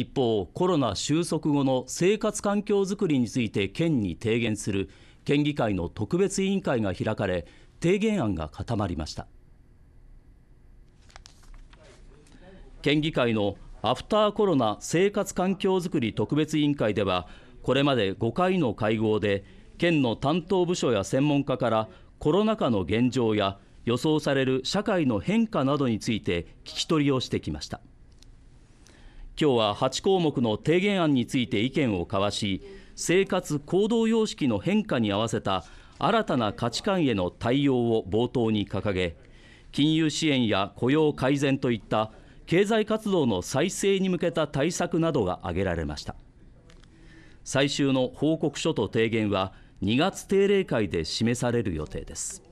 一方コロナ収束後の生活環境づくりについて県に提言する県議会の特別委員会が開かれ提言案が固まりました県議会のアフターコロナ生活環境づくり特別委員会ではこれまで5回の会合で県の担当部署や専門家からコロナ禍の現状や予想される社会の変化などについて聞き取りをしてきました。今日は8項目の提言案について意見を交わし生活行動様式の変化に合わせた新たな価値観への対応を冒頭に掲げ金融支援や雇用改善といった経済活動の再生に向けた対策などが挙げられました最終の報告書と提言は2月定例会で示される予定です